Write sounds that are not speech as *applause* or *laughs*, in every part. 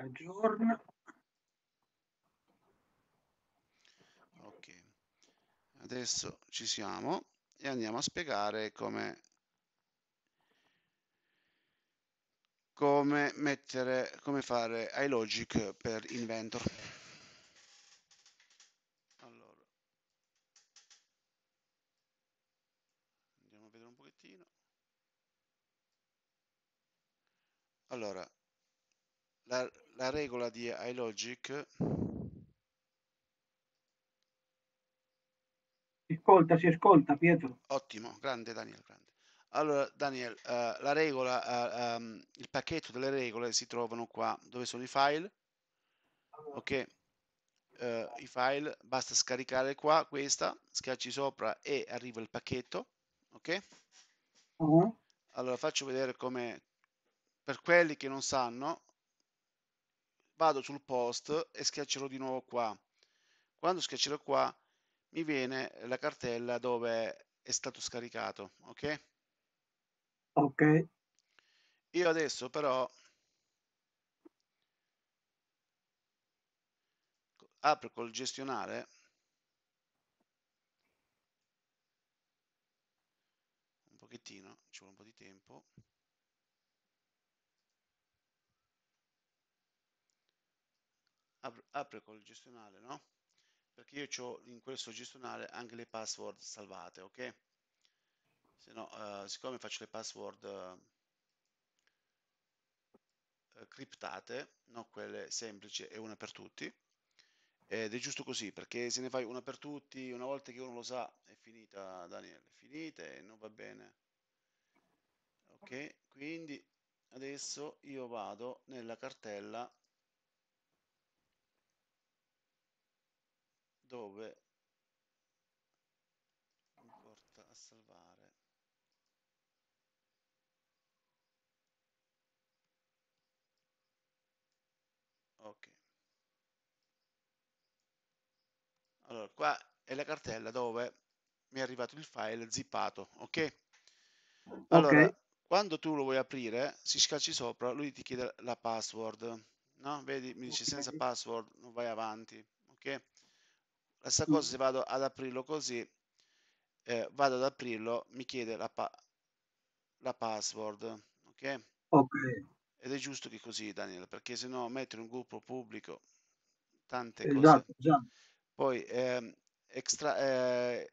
aggiorna. Ok, adesso ci siamo e andiamo a spiegare come, come, mettere, come fare iLogic per Inventor. Allora, andiamo a un pochettino. Allora, la la regola di iLogic Si ascolta, si ascolta Pietro. Ottimo, grande Daniel, grande. Allora Daniel, uh, la regola, uh, um, il pacchetto delle regole si trovano qua, dove sono i file, ok? Uh, I file, basta scaricare qua questa, schiacci sopra e arriva il pacchetto, ok? -huh. Allora faccio vedere come, per quelli che non sanno, vado sul post e schiaccerò di nuovo qua. Quando schiaccerò qua mi viene la cartella dove è stato scaricato, ok? Ok. Io adesso però apro col gestionare un pochettino, ci vuole un po' di tempo. apre col gestionale, no? Perché io ho in questo gestionale anche le password salvate, ok? Se no, eh, siccome faccio le password eh, criptate, non quelle semplici e una per tutti, ed è giusto così, perché se ne fai una per tutti, una volta che uno lo sa, è finita, Daniele, è finita e non va bene. Ok, quindi adesso io vado nella cartella dove mi porta a salvare ok allora qua è la cartella dove mi è arrivato il file zippato ok allora okay. quando tu lo vuoi aprire si scacci sopra lui ti chiede la password no vedi mi dice okay. senza password non vai avanti ok la stessa cosa se vado ad aprirlo così, eh, vado ad aprirlo, mi chiede la, pa la password, ok? Ok. Ed è giusto che così, Daniele, perché se no mettere un gruppo pubblico tante cose. Esatto, Poi eh, extra, eh,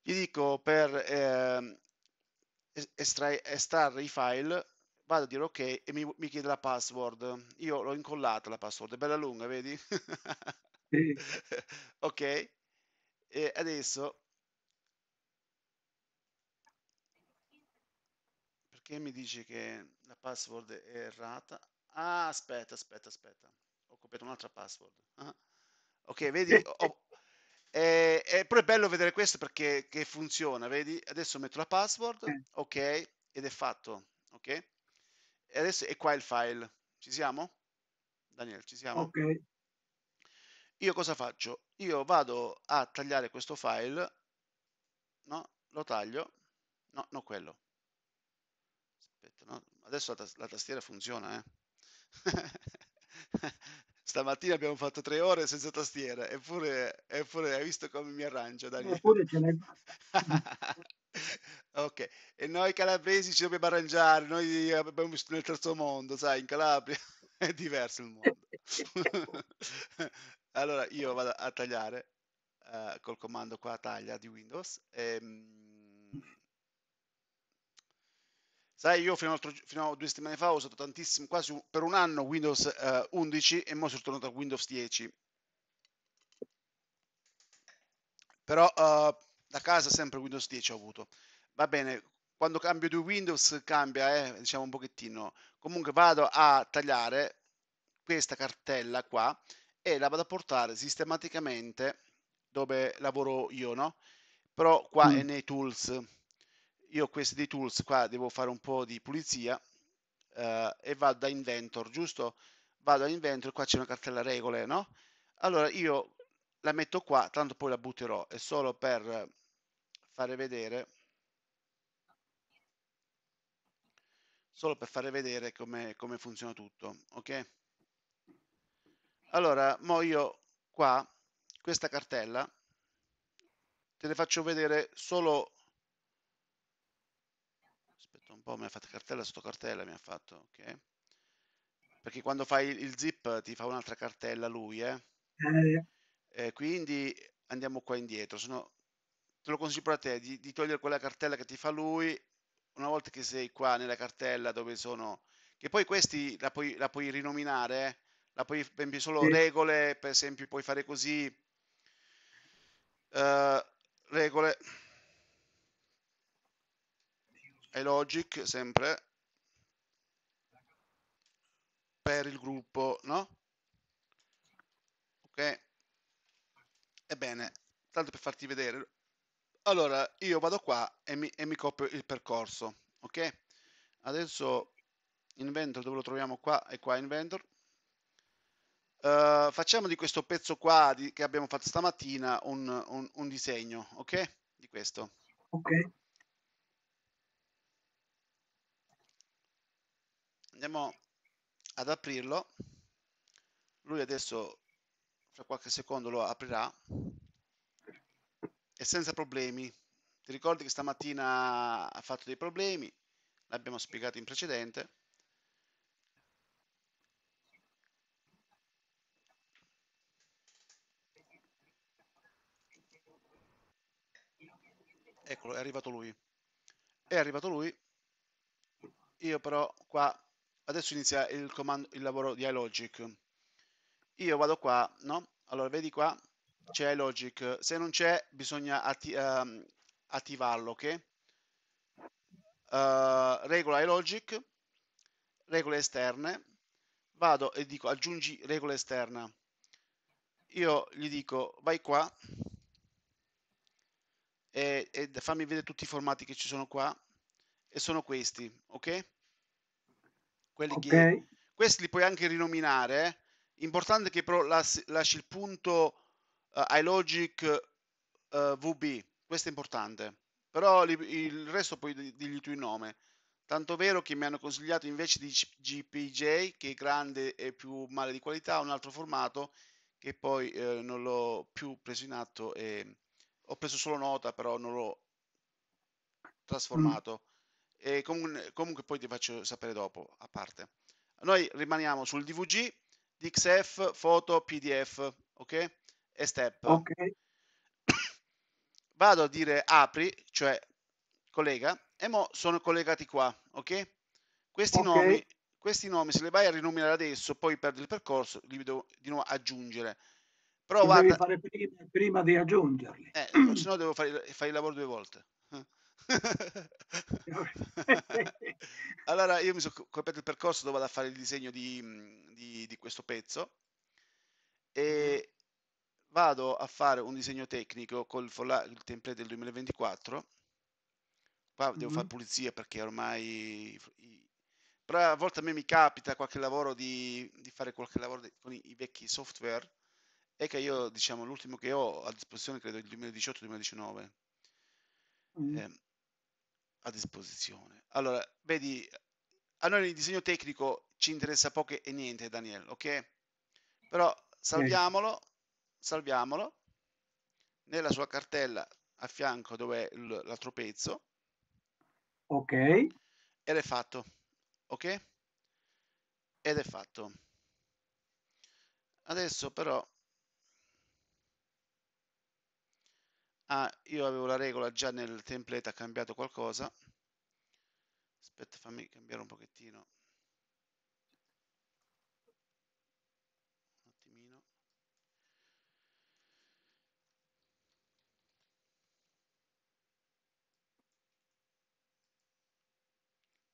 gli dico per eh, estrarre i file, vado a dire ok e mi, mi chiede la password. Io l'ho incollata la password, è bella lunga, vedi? *laughs* *laughs* ok? E adesso, perché mi dice che la password è errata? Ah, aspetta, aspetta, aspetta. Ho copiato un'altra password. Ah. Ok, vedi? Ho... Eh, eh, è, è pure bello vedere questo perché funziona, vedi? Adesso metto la password, ok, ed è fatto, ok? E adesso è qua il file. Ci siamo? Daniel, ci siamo? Ok. Io cosa faccio? Io vado a tagliare questo file, no? Lo taglio, no, non quello. Aspetta, no? Adesso la, la tastiera funziona, eh? *laughs* Stamattina abbiamo fatto tre ore senza tastiera, eppure, eppure hai visto come mi arrangio, Daniele. Eppure ce l'hai *laughs* ok, e noi calabresi ci dobbiamo arrangiare, noi abbiamo vissuto nel terzo mondo, sai, in Calabria *laughs* è diverso il mondo. Allora io vado a tagliare eh, col comando qua taglia di Windows. E, ehm, mh, sai, io fino a, altro, fino a, due settimane fa ho usato tantissimo, quasi un, per un anno Windows eh, 11 e ora sono tornato a Windows 10. Però eh, da casa sempre Windows 10 ho avuto. Va bene, quando cambio di Windows cambia, eh, diciamo un pochettino. Comunque vado a tagliare questa cartella qua e la vado a portare sistematicamente dove lavoro io, no? Però qua mm. è nei tools. Io questi dei tools qua devo fare un po' di pulizia eh, e vado da inventor, giusto? Vado da inventor, qua c'è una cartella regole, no? Allora io la metto qua, tanto poi la butterò, è solo per fare vedere solo per fare vedere come, come funziona tutto, ok? Allora, mo io qua, questa cartella, te le faccio vedere solo... Aspetta un po', mi ha fatto cartella sotto cartella, mi ha fatto, ok? Perché quando fai il zip ti fa un'altra cartella lui, eh? eh? quindi andiamo qua indietro, se te lo consiglio a te di, di togliere quella cartella che ti fa lui, una volta che sei qua nella cartella dove sono... Che poi questi la puoi, la puoi rinominare, eh? la puoi cambiare solo sì. regole, per esempio puoi fare così, uh, regole e logic sempre per il gruppo, no? Ok? Ebbene, tanto per farti vedere. Allora, io vado qua e mi, e mi copio il percorso, ok? Adesso inventor dove lo troviamo qua e qua inventor Uh, facciamo di questo pezzo qua di, che abbiamo fatto stamattina un, un, un disegno, ok? Di questo. Ok. Andiamo ad aprirlo. Lui adesso, fra qualche secondo, lo aprirà e senza problemi. Ti ricordi che stamattina ha fatto dei problemi, l'abbiamo spiegato in precedente. eccolo, è arrivato lui. È arrivato lui. Io però qua, adesso inizia il, comando, il lavoro di iLogic. Io vado qua, no? Allora, vedi qua, c'è iLogic. Se non c'è, bisogna atti um, attivarlo, ok? Uh, regola iLogic, regole esterne. Vado e dico aggiungi regola esterna. Io gli dico vai qua e, e fammi vedere tutti i formati che ci sono qua e sono questi, ok? Quelli okay. Che, questi li puoi anche rinominare, eh. importante che però lasci, il punto uh, iLogic uh, eh, VB, questo è importante, però li, il resto puoi dirgli tu il nome. Tanto vero che mi hanno consigliato invece di GPJ, che è grande e più male di qualità, un altro formato che poi eh, non l'ho più preso in atto e ho preso solo nota, però non l'ho mm. trasformato. Mm. E comun- comunque poi ti faccio sapere dopo, a parte. Noi rimaniamo sul DVG, DXF, foto, PDF, ok? E step. Okay. *coughs* Vado a dire apri, cioè collega, e mo sono collegati qua, ok? Questi okay. nomi questi nomi se li vai a rinominare adesso, poi perdi il percorso, li devo di nuovo aggiungere. Prova devi fare prima, prima di aggiungerli. Eh, *clears throat* se no devo fare, fare il lavoro due volte. *laughs* allora io mi sono completato il percorso dove vado a fare il disegno di, di, di questo pezzo e mhm. vado a fare un disegno tecnico col il template del 2024 qua devo mm -hmm. fare mhm. pulizia perché ormai però a volte a me mi capita qualche lavoro di, di fare qualche lavoro con i, i vecchi software è che io, diciamo, l'ultimo che ho a disposizione credo il 2018-2019. Mm. Eh, a disposizione. Allora, vedi, a noi il disegno tecnico ci interessa poco e niente, Daniel, ok? Però salviamolo, salviamolo nella sua cartella a fianco dove è l'altro pezzo. Ok. Ed è fatto, ok? Ed è fatto. Adesso però ah io avevo la regola già nel template ha cambiato qualcosa aspetta fammi cambiare un pochettino un attimino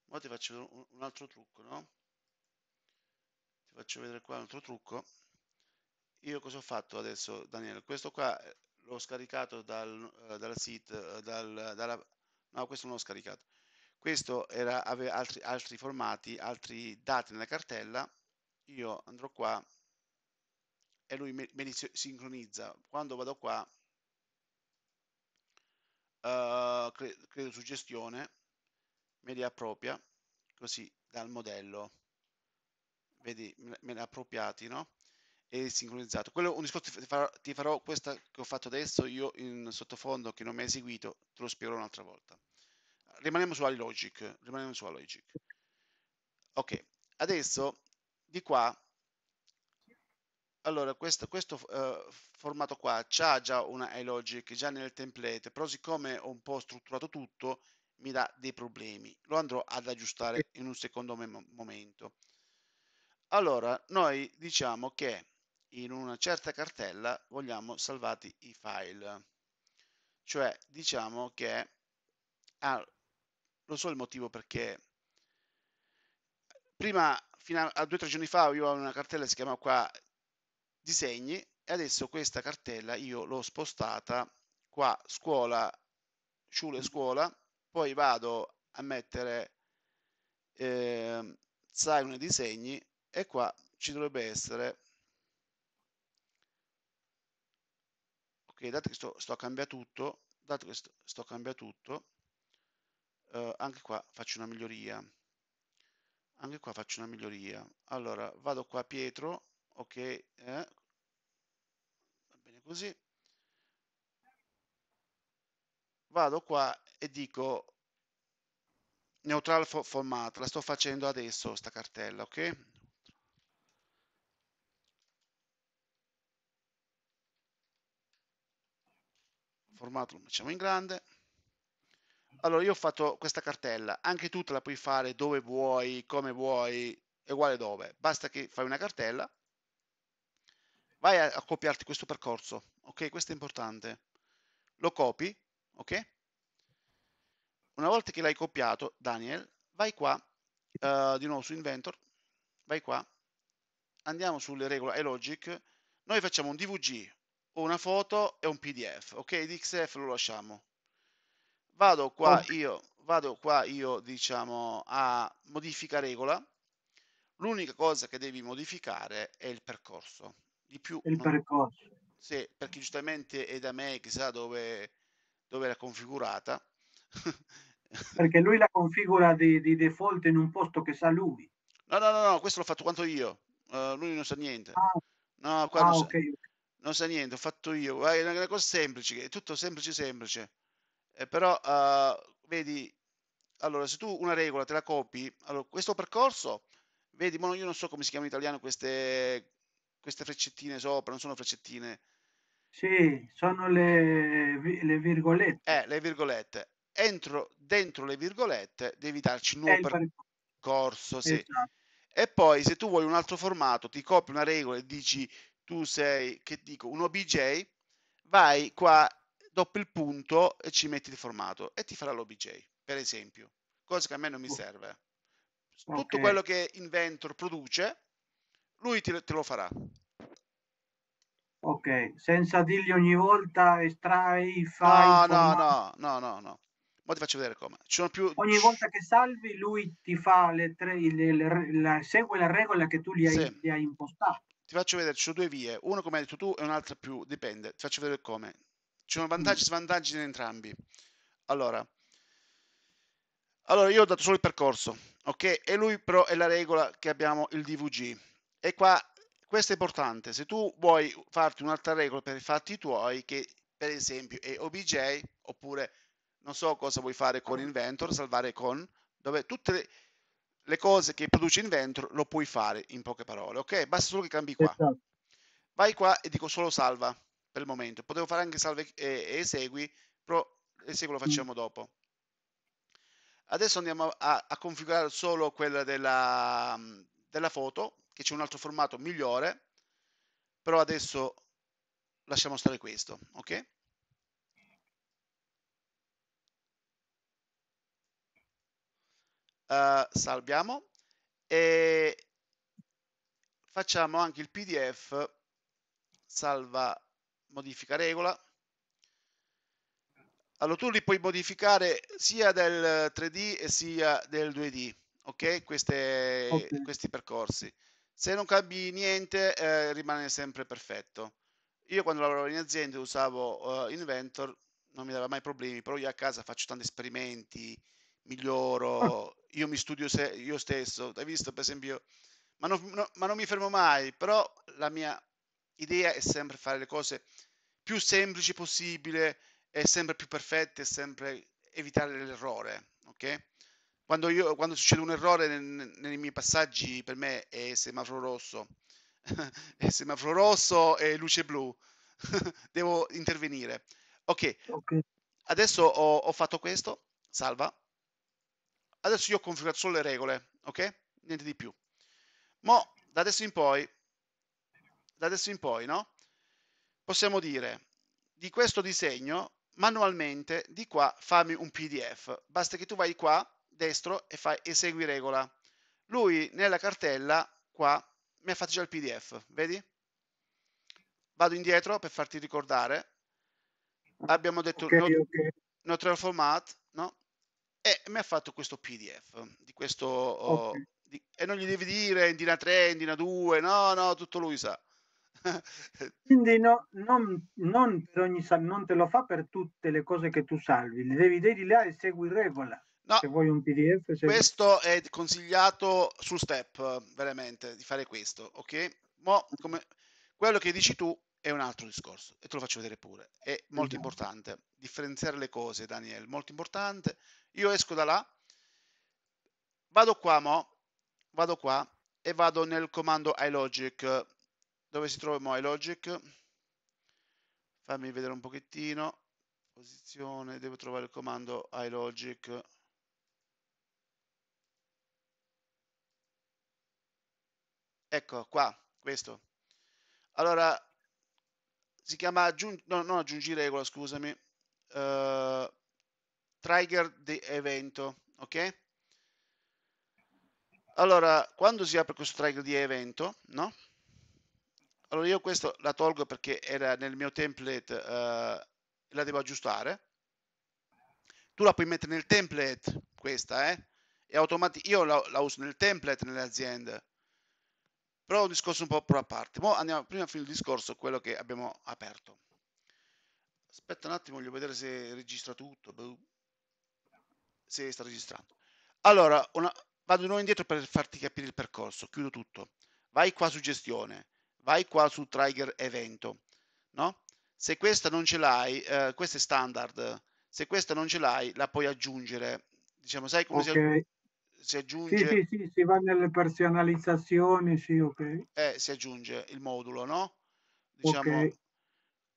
ora ti faccio un altro trucco no? ti faccio vedere qua un altro trucco io cosa ho fatto adesso Daniele questo qua eh, l'ho scaricato dal, eh, dal sito, eh, dal, dalla, no questo non l'ho scaricato, questo era, aveva altri, altri formati, altri dati nella cartella, io andrò qua e lui me, me li sincronizza, quando vado qua uh, cre credo suggestione, me li appropria, così dal modello, vedi me, me li appropriati no? e sincronizzato. Quello è un discorso ti farò, ti farò questa che ho fatto adesso io in sottofondo che non mi hai seguito, te lo spiegherò un'altra volta. Rimaniamo su iLogic, rimaniamo su iLogic. Ok, adesso di qua allora, questo, questo uh, formato qua ha già una iLogic, già nel template, però siccome ho un po' strutturato tutto, mi dà dei problemi. Lo andrò ad aggiustare in un secondo momento. Allora, noi diciamo che in una certa cartella vogliamo salvati i file. Cioè diciamo che ah, lo so il motivo perché prima fino a, due o tre giorni fa io avevo una cartella che si chiama qua disegni e adesso questa cartella io l'ho spostata qua scuola, sciule scuola, poi vado a mettere eh, zaino disegni e qua ci dovrebbe essere ok dato che sto, sto cambia tutto dato che sto, sto cambia tutto eh, anche qua faccio una miglioria anche qua faccio una miglioria allora vado qua Pietro ok eh, va bene così vado qua e dico neutral format la sto facendo adesso sta cartella ok formato lo facciamo in grande. Allora, io ho fatto questa cartella, anche tu te la puoi fare dove vuoi, come vuoi, uguale dove. Basta che fai una cartella, vai a, a copiarti questo percorso, ok? Questo è importante. Lo copi, ok? Una volta che l'hai copiato, Daniel, vai qua, uh, di nuovo su Inventor, vai qua, andiamo sulle regole iLogic, noi facciamo un DVG, ho una foto e un PDF, ok? DXF lo lasciamo. Vado qua okay. io, vado qua io diciamo a modifica regola. L'unica cosa che devi modificare è il percorso. Di più il non... percorso. Sì, perché giustamente è da me che sa dove, dove era configurata. *laughs* perché lui la configura di, di, default in un posto che sa lui. No, no, no, no questo l'ho fatto quanto io. Uh, lui non sa niente. Ah. No, qua ah, non, okay. sa, non sa niente, ho fatto io, è una cosa semplice, è tutto semplice semplice, eh, però uh, vedi, allora se tu una regola te la copi, allora questo percorso, vedi, ma io non so come si chiama in italiano queste, queste freccettine sopra, non sono freccettine. Sì, sono le, le virgolette. Eh, le virgolette. Entro, dentro le virgolette devi darci un nuovo percorso, sì. esatto. E poi se tu vuoi un altro formato, ti copi una regola e dici tu sei, che dico, un OBJ, vai qua, dopo il punto e ci metti il formato e ti farà l'OBJ, per esempio, cosa che a me non mi oh. serve. Tutto quello che Inventor produce, lui te, te lo farà. Ok, senza dirgli ogni volta estrai, fai... No, no, no, no, no, Ora ti faccio vedere come. Più... Ogni volta che salvi lui ti fa le tre, le, le, la, segue la regola che tu gli hai, sì. gli hai impostato ti faccio vedere, ci sono due vie, una come hai detto tu e un'altra più, dipende, ti faccio vedere come. Ci sono vantaggi e svantaggi in entrambi. Allora, allora, io ho dato solo il percorso, ok? E lui però è la regola che abbiamo il DVG. E qua, questo è importante, se tu vuoi farti un'altra regola per i fatti tuoi, che per esempio è OBJ, oppure non so cosa vuoi fare con Inventor, salvare con, dove tutte le le cose che produci in dentro lo puoi fare in poche parole, ok? Basta solo che cambi qua. Esatto. Vai qua e dico solo salva per il momento. Potevo fare anche salve e, e esegui, però esegui lo mm. facciamo mm. dopo. Adesso andiamo a, a configurare solo quella della, mm, della foto, che c'è un altro formato migliore, però adesso lasciamo stare questo, ok? Eh, salviamo e facciamo anche il pdf salva modifica regola allora tu li puoi modificare sia del 3D e sia del 2D, ok? Queste, okay. Questi percorsi. Se non cambi niente eh, rimane sempre perfetto. Io quando lavoravo in azienda usavo uh, Inventor, non mi dava mai problemi, però io a casa faccio tanti esperimenti, miglioro, ah io mi studio se, io stesso, hai visto per esempio, ma non, no, ma non mi fermo mai, però la mia idea è sempre fare le cose più semplici possibile, è sempre più perfette, è sempre evitare l'errore, ok? Quando, io, quando succede un errore nei, nei miei passaggi, per me è semaforo rosso, *laughs* è semaforo rosso e luce blu, *laughs* devo intervenire. Ok, okay. adesso ho, ho fatto questo, salva adesso io ho configurato solo le regole, ok? Niente di più. Ma da adesso in poi, da adesso in poi, no? Possiamo dire di questo disegno manualmente di qua fammi un PDF. Basta che tu vai qua destro e fai esegui regola. Lui nella cartella qua mi ha fatto già il PDF, vedi? Vado indietro per farti ricordare. Abbiamo detto okay, no, okay. no format, no? e mi ha fatto questo PDF di questo okay. di, e non gli devi dire Endina 3, Endina 2, no, no, tutto lui sa. *laughs* Quindi no, non, non, per ogni, non te lo fa per tutte le cose che tu salvi, le devi dire là e segui regola. No, se vuoi un PDF, segui... questo è consigliato su Step, veramente, di fare questo, ok? Ma come, quello che dici tu è un altro discorso e te lo faccio vedere pure. È molto importante differenziare le cose, Daniel, molto importante. Io esco da là, vado qua, mo, vado qua e vado nel comando iLogic. Dove si trova mo iLogic? Fammi vedere un pochettino. Posizione, devo trovare il comando iLogic. Ecco qua, questo. Allora, si chiama aggiung- no, non aggiungi regola, scusami, uh, trigger di evento, ok? Allora, quando si apre questo trigger di evento, no? Allora io questo la tolgo perché era nel mio template, uh, la devo aggiustare. Tu la puoi mettere nel template, questa, eh? E automati- io la, la uso nel template nelle aziende però è un discorso un po' a parte. Mo andiamo prima fino al discorso, quello che abbiamo aperto. Aspetta un attimo, voglio vedere se registra tutto. Boh. Se sta registrando. Allora, una, vado di nuovo indietro per farti capire il percorso. Chiudo tutto. Vai qua su gestione, vai qua su trigger evento. No? Se questa non ce l'hai, eh, questa è standard. Se questa non ce l'hai, la puoi aggiungere. Diciamo, sai come okay. si si aggiunge... Sì, sì, sì, si va nelle personalizzazioni, sì, ok. Eh, si aggiunge il modulo, no? Diciamo, okay.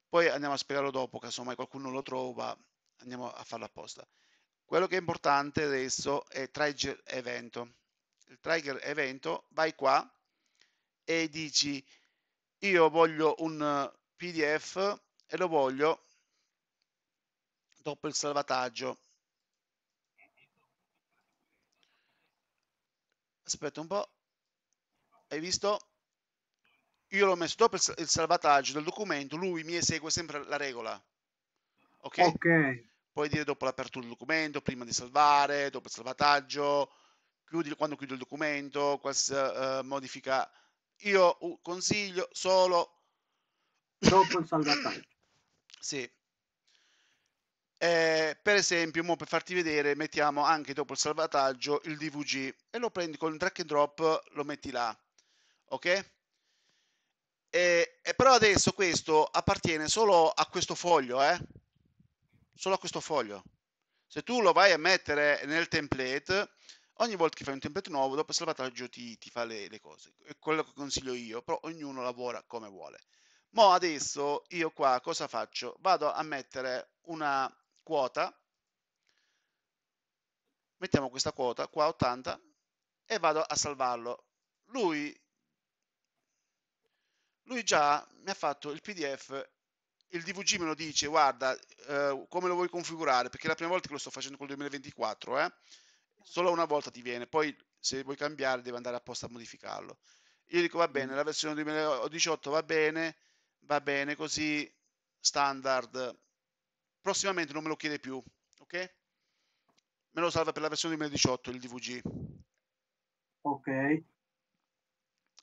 Poi andiamo a spiegarlo dopo, che insomma qualcuno lo trova, andiamo a farlo apposta. Quello che è importante adesso è trigger evento. Il trigger evento, vai qua e dici io voglio un eh, PDF e lo voglio dopo il salvataggio aspetta un po', hai visto? Io l'ho messo dopo il salvataggio del documento, lui mi esegue sempre la regola. Ok? Ok. Puoi dire dopo l'apertura del documento, prima di salvare, dopo il salvataggio, chiudi, quando chiudo il documento, quals, eh, modifica. Io consiglio solo... Dopo il salvataggio. sì. Eh, per esempio, per farti vedere, mettiamo anche dopo il salvataggio il DVG e lo prendi con il drag and drop, lo metti là. Ok? Eh, eh, però adesso questo appartiene solo a questo foglio, eh? Solo a questo foglio. Se tu lo vai a mettere nel template, ogni volta che fai un template nuovo, dopo il salvataggio ti, ti fa le, le cose. È quello che consiglio io, però ognuno lavora come vuole. ma adesso io qua cosa faccio? Vado a mettere una, quota, mettiamo questa quota qua 80 e vado a salvarlo. Lui, lui già mi ha fatto il PDF, il DVG me lo dice, guarda eh, come lo vuoi configurare, perché è la prima volta che lo sto facendo col 2024, eh? solo una volta ti viene, poi se vuoi cambiare devi andare apposta a modificarlo. Io dico va bene, mm. la versione 2018 va bene, va bene così, standard prossimamente non me lo chiede più, ok? Me lo salva per la versione 2018 il DVG. Ok.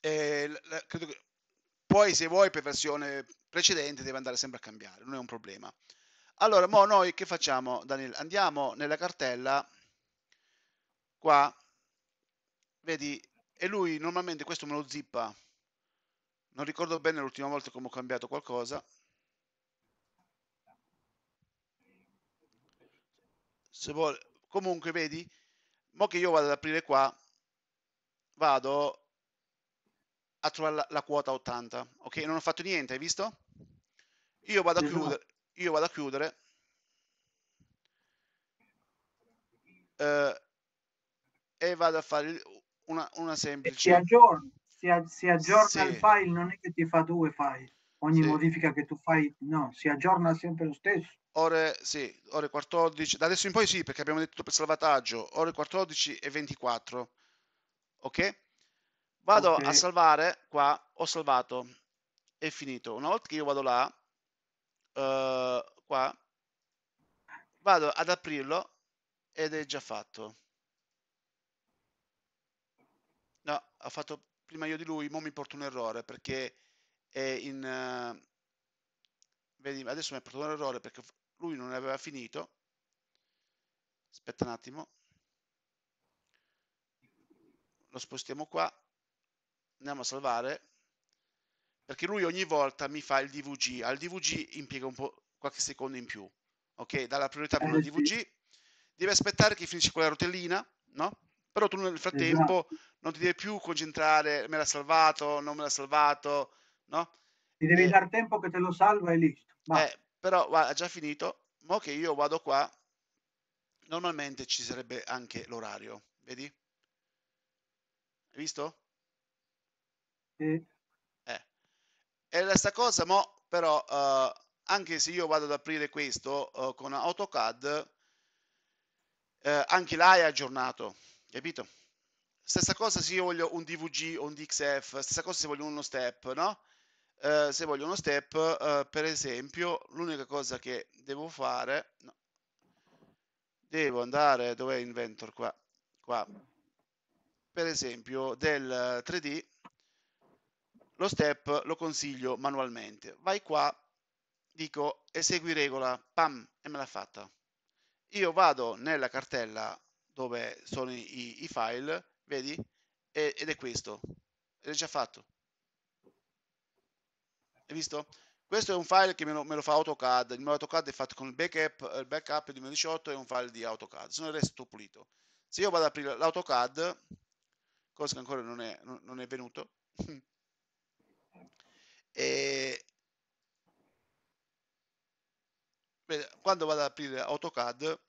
E, la, che, poi se vuoi per versione precedente deve andare sempre a cambiare, non è un problema. Allora, mo noi che facciamo, Daniel? Andiamo nella cartella, qua, vedi, e lui normalmente questo me lo zippa, non ricordo bene l'ultima volta come ho cambiato qualcosa, se vuole, comunque vedi, mo che io vado ad aprire qua, vado a trovare la, la quota 80, ok? Non ho fatto niente, hai visto? Io vado a chiudere, io vado a chiudere, eh, e vado a fare una, una semplice... Si aggiorna, si, si aggiorna sì. il file, non è che ti fa due file, ogni sì. modifica che tu fai, no, si aggiorna sempre lo stesso ore, sì, ore 14, da adesso in poi sì, perché abbiamo detto tutto per salvataggio, ore 14 e 24, ok? Vado okay. a salvare qua, ho salvato, è finito. Una volta che io vado là, uh, qua, vado ad aprirlo ed è già fatto. No, ha fatto prima io di lui, ma mi porto un errore perché è in... Uh, vedi, adesso mi ha portato un errore perché lui non aveva finito, aspetta un attimo, lo spostiamo qua, andiamo a salvare, perché lui ogni volta mi fa il DVG, al DVG impiega un po' qualche secondo in più, ok? Dà la priorità per il eh, DVG, Devi aspettare che finisci quella rotellina, no? Però tu nel frattempo esatto. non ti devi più concentrare, me l'ha salvato, non me l'ha salvato, no? Ti devi eh, dar tempo che te lo salva e lì. Eh, però ha già finito, mo che io vado qua, normalmente ci sarebbe anche l'orario, vedi? Hai visto? Sì. Eh. E la stessa cosa, mo, però, eh, anche se io vado ad aprire questo eh, con AutoCAD, eh, anche là è aggiornato, capito? Stessa cosa se io voglio un DVG o un DXF, stessa cosa se voglio uno step, no? eh, se voglio uno step, eh, per esempio, l'unica cosa che devo fare, no, devo andare, dove Inventor qua? Qua, per esempio, del 3D, lo step lo consiglio manualmente. Vai qua, dico esegui regola, pam, e me l'ha fatta. Io vado nella cartella dove sono i, i file, vedi? ed è questo, ed è già fatto. Hai visto? Questo è un file che me lo, me lo fa AutoCAD, il mio AutoCAD è fatto con il backup, il backup 2018 è un file di AutoCAD, Sono no il resto tutto pulito. Se io vado ad aprire l'AutoCAD, cosa che ancora non è, non, è venuto, *laughs* e... quando vado ad aprire AutoCAD,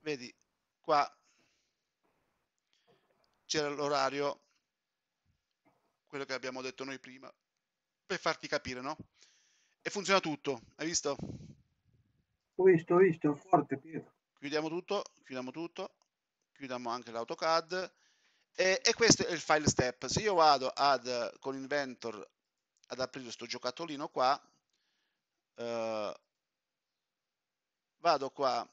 vedi, qua c'era l'orario quello che abbiamo detto noi prima, per farti capire, no? E funziona tutto, hai visto? Ho visto, ho visto, forte Pietro. Chiudiamo tutto, chiudiamo tutto, chiudiamo anche l'AutoCAD e, e questo è il file step. Se io vado ad, con Inventor ad aprire questo giocattolino qua, eh, vado qua,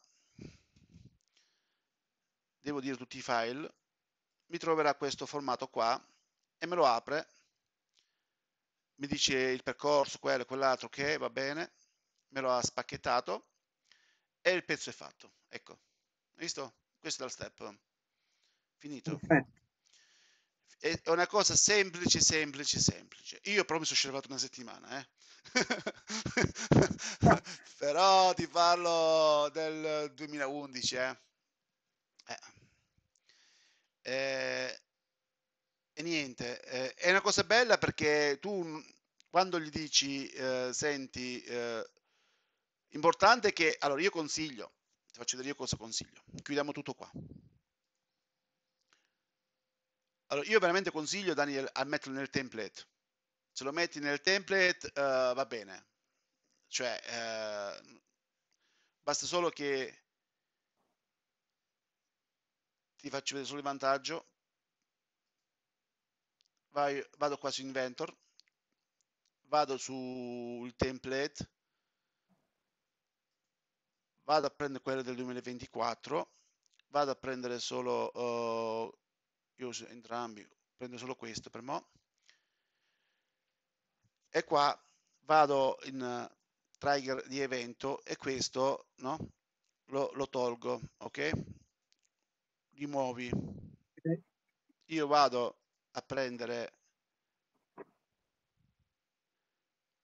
devo dire tutti i file, mi troverà questo formato qua e me lo apre, mi dice il percorso, quello, quell'altro, che va bene, me lo ha spacchettato e il pezzo è fatto. Ecco, visto? Questo è il step. Finito. Perfetto. È una cosa semplice, semplice, semplice. Io però mi sono scervato una settimana, eh? *laughs* però ti parlo del 2011, eh? Eh. eh e niente, eh, è una cosa bella perché tu mm, quando gli dici, eh, senti, eh, importante è che, allora io consiglio, ti faccio vedere io cosa consiglio, chiudiamo tutto qua. Allora, io veramente consiglio, Daniel, a metterlo nel template. Se lo metti nel template uh, va bene, cioè uh, basta solo che ti faccio vedere solo il vantaggio vai, vado qua su Inventor, vado sul template, vado a prendere quello del 2024, vado a prendere solo, uh, io uso entrambi, prendo solo questo per mo', e qua vado in uh, trigger di evento e questo no? lo, lo tolgo, ok? Rimuovi. Io vado a prendere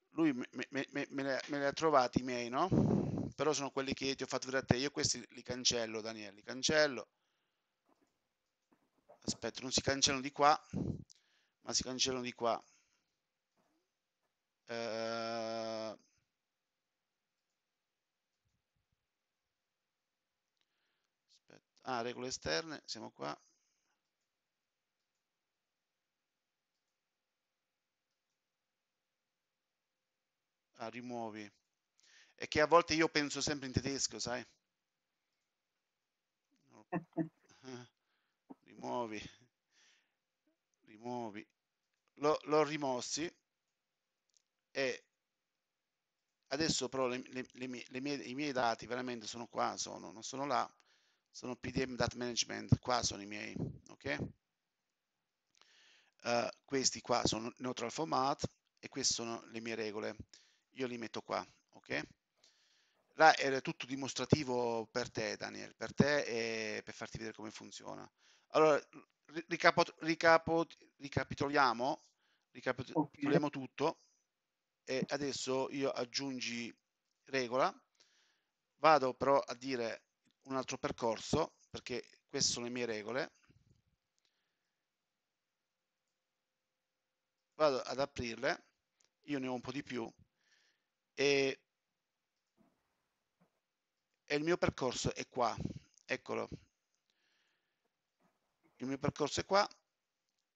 lui me, me, me, me li ha trovati i miei, no? Però sono quelli che ti ho fatto vedere a te. Io questi li cancello, Daniele, li cancello. Aspetta, non si cancellano di qua, ma si cancellano di qua. Eh... Aspetta. Ah, regole esterne, siamo qua. ah, rimuovi. E che a volte io penso sempre in tedesco, sai? *laughs* rimuovi, rimuovi. L'ho rimossi e adesso però le, le, le mie, mie, i miei dati veramente sono qua, sono, non sono là, sono PDM Data Management, qua sono i miei, ok? Uh, questi qua sono neutral format e queste sono le mie regole io li metto qua, ok? Là era tutto dimostrativo per te, Daniel, per te e per farti vedere come funziona. Allora, ricapo, ricapo, ricapitoliamo, ricapitoliamo okay. tutto e adesso io aggiungi regola, vado però a dire un altro percorso perché queste sono le mie regole. Vado ad aprirle, io ne ho un po' di più, e, e il mio percorso è qua, eccolo. Il mio percorso è qua.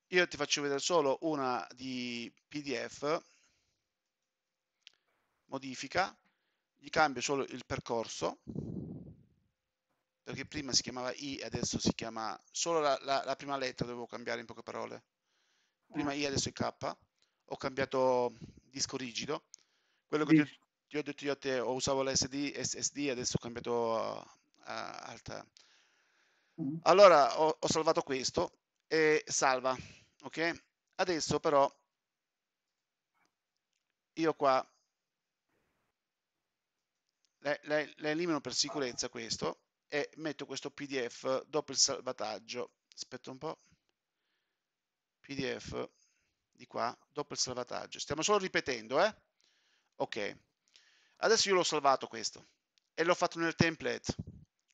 Io ti faccio vedere solo una di PDF, modifica, gli cambio solo il percorso, perché prima si chiamava I adesso si chiama solo la, la, la, prima lettera dovevo cambiare in poche parole prima I adesso è K ho cambiato disco rigido quello che ti, ti, ho detto io a te, ho usato l'SD, SSD, adesso ho cambiato a, alta. Mm. Allora ho, ho, salvato questo e salva, ok? Adesso però io qua la, la elimino per sicurezza questo e metto questo PDF dopo il salvataggio. Aspetta un po'. PDF di qua dopo il salvataggio. Stiamo solo ripetendo, eh? Ok, adesso io l'ho salvato questo e l'ho fatto nel template,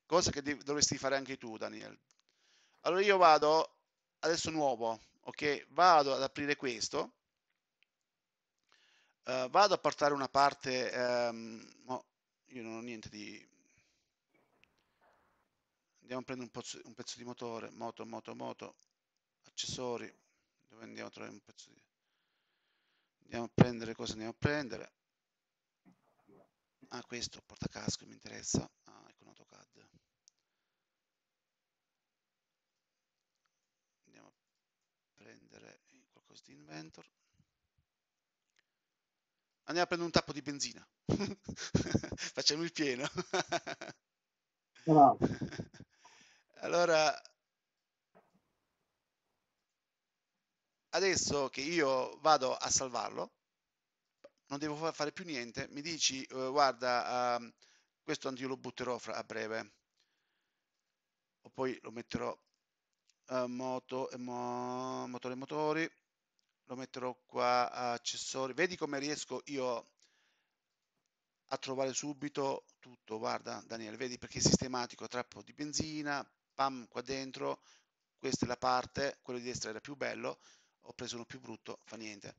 cosa che dovresti fare anche tu, Daniel. Allora io vado, adesso nuovo, ok, vado ad aprire questo, uh, vado a portare una parte, um, oh, io non ho niente di... Andiamo a prendere un pezzo, un pezzo di motore, moto, moto, moto, accessori, dove andiamo a trovare un pezzo di... Andiamo a prendere cosa andiamo a prendere. Ah, questo, portacasco, mi interessa. Ah, ecco un AutoCAD. Andiamo a prendere qualcosa di Inventor. Andiamo a prendere un tappo di benzina. *laughs* Facciamo il pieno. no. *laughs* allora, adesso che io vado a salvarlo, non devo fare più niente, mi dici, eh, guarda, eh, questo io lo butterò a breve, o poi lo metterò a eh, moto, mo motore motori, lo metterò qua a eh, accessori, vedi come riesco io a trovare subito tutto, guarda Daniele, vedi perché è sistematico, trappo di benzina, pam qua dentro, questa è la parte, quello di destra era più bello, ho preso uno più brutto, fa niente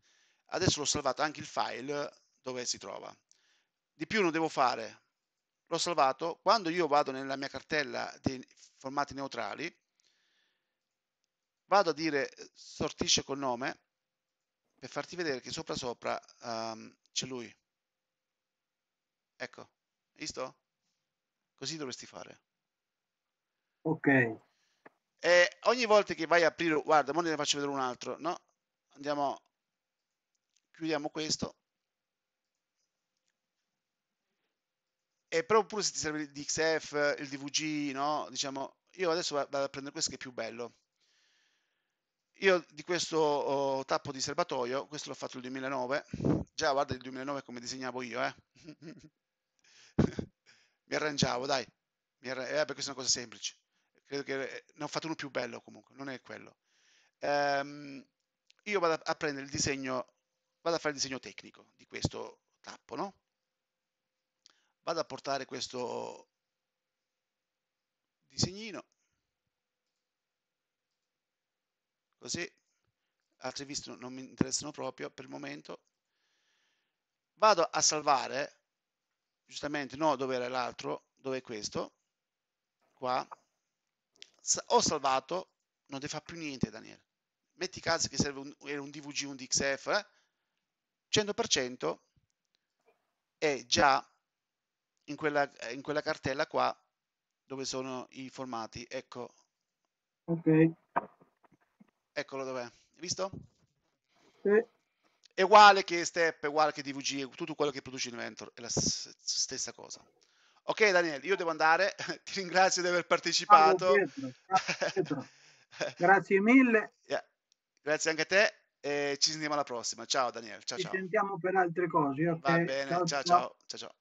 adesso l'ho salvato anche il file dove si trova. Di più non devo fare, l'ho salvato, quando io vado nella mia cartella di formati neutrali, vado a dire sortisce col nome per farti vedere che sopra sopra um, c'è lui. Ecco, visto? Così dovresti fare. Ok. E ogni volta che vai a aprire, guarda, ora ne faccio vedere un altro, no? Andiamo chiudiamo questo e però pure se ti serve il DXF, il DVG, no? Diciamo, io adesso vado a prendere questo che è più bello. Io di questo oh, tappo di serbatoio, questo l'ho fatto nel 2009, già guarda il 2009 come disegnavo io, eh. *laughs* mi arrangiavo, dai, mi arra eh, questa è una cosa semplice, credo che eh, ne ho fatto uno più bello comunque, non è quello. Ehm, io vado a prendere il disegno vado a fare il disegno tecnico di questo tappo, no? Vado a portare questo disegnino, così, altri visti non mi interessano proprio per il momento. Vado a salvare, giustamente, no, dove era l'altro, dove è questo, qua, ho salvato, non deve fare più niente Daniel, metti caso che serve un, un DVG, un DXF, eh? 100% è già in quella, in quella cartella qua dove sono i formati. Ecco. Ok. Eccolo dov'è. Visto? Sì. È uguale che step, è uguale che DVG, tutto quello che produce Inventor, è la stessa cosa. Ok Daniel, io devo andare, *laughs* ti ringrazio di aver partecipato. Ciao, Pietro. Ciao, Pietro. *laughs* Grazie mille. Yeah. Grazie anche a te. E ci sentiamo alla prossima. Ciao Daniel. Ciao, ci sentiamo per altre cose. Okay? Va bene. ciao, ciao. ciao, ciao. ciao.